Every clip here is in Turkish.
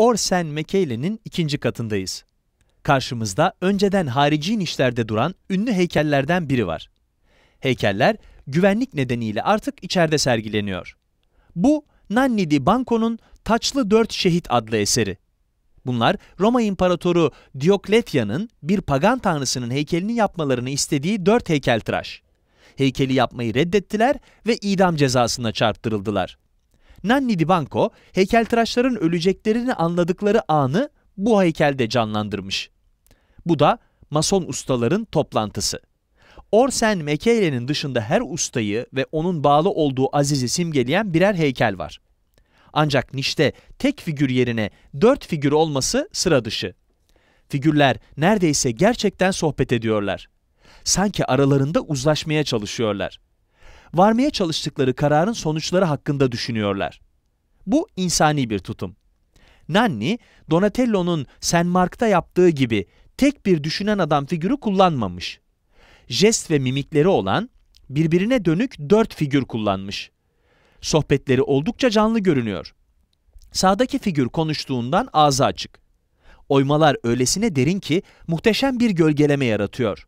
Orsen Mekeyle'nin ikinci katındayız. Karşımızda önceden harici nişlerde duran ünlü heykellerden biri var. Heykeller güvenlik nedeniyle artık içeride sergileniyor. Bu Nanni di Banco'nun Taçlı Dört Şehit adlı eseri. Bunlar Roma İmparatoru Diokletian'ın bir pagan tanrısının heykelini yapmalarını istediği dört heykeltıraş. Heykeli yapmayı reddettiler ve idam cezasına çarptırıldılar. Nanni Di Banco, heykeltıraşların öleceklerini anladıkları anı bu heykelde canlandırmış. Bu da mason ustaların toplantısı. Orsen Mekeyre'nin dışında her ustayı ve onun bağlı olduğu Aziz'i simgeleyen birer heykel var. Ancak nişte tek figür yerine dört figür olması sıra dışı. Figürler neredeyse gerçekten sohbet ediyorlar. Sanki aralarında uzlaşmaya çalışıyorlar varmaya çalıştıkları kararın sonuçları hakkında düşünüyorlar. Bu insani bir tutum. Nanni, Donatello'nun Saint Mark'ta yaptığı gibi tek bir düşünen adam figürü kullanmamış. Jest ve mimikleri olan birbirine dönük dört figür kullanmış. Sohbetleri oldukça canlı görünüyor. Sağdaki figür konuştuğundan ağzı açık. Oymalar öylesine derin ki muhteşem bir gölgeleme yaratıyor.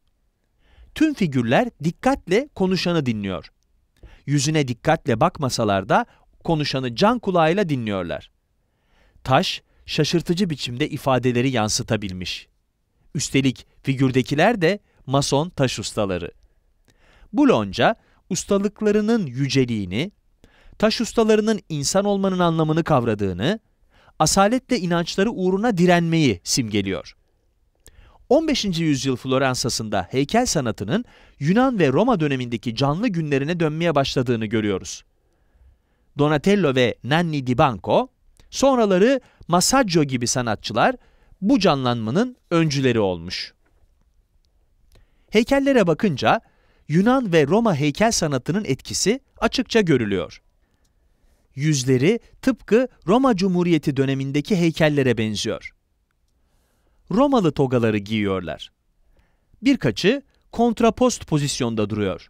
Tüm figürler dikkatle konuşanı dinliyor yüzüne dikkatle bakmasalar da konuşanı can kulağıyla dinliyorlar. Taş, şaşırtıcı biçimde ifadeleri yansıtabilmiş. Üstelik figürdekiler de mason taş ustaları. Bu lonca, ustalıklarının yüceliğini, taş ustalarının insan olmanın anlamını kavradığını, asaletle inançları uğruna direnmeyi simgeliyor.'' 15. yüzyıl Floransa'sında heykel sanatının Yunan ve Roma dönemindeki canlı günlerine dönmeye başladığını görüyoruz. Donatello ve Nanni di Banco, sonraları Masaccio gibi sanatçılar bu canlanmanın öncüleri olmuş. Heykellere bakınca Yunan ve Roma heykel sanatının etkisi açıkça görülüyor. Yüzleri tıpkı Roma Cumhuriyeti dönemindeki heykellere benziyor. Romalı togaları giyiyorlar. Birkaçı kontrapost pozisyonda duruyor.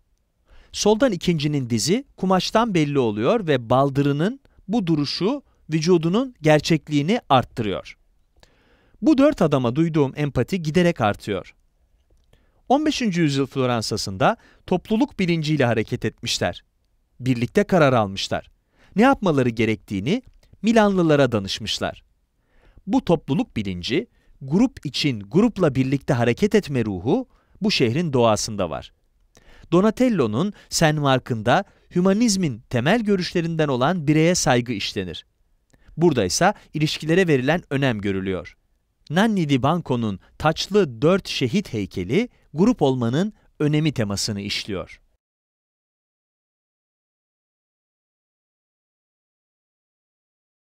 Soldan ikincinin dizi kumaştan belli oluyor ve baldırının bu duruşu vücudunun gerçekliğini arttırıyor. Bu dört adama duyduğum empati giderek artıyor. 15. yüzyıl Floransa'sında topluluk bilinciyle hareket etmişler. Birlikte karar almışlar. Ne yapmaları gerektiğini Milanlılara danışmışlar. Bu topluluk bilinci grup için grupla birlikte hareket etme ruhu bu şehrin doğasında var. Donatello'nun Sen Mark'ında hümanizmin temel görüşlerinden olan bireye saygı işlenir. Burada ise ilişkilere verilen önem görülüyor. Nanni di Banco'nun taçlı dört şehit heykeli grup olmanın önemi temasını işliyor.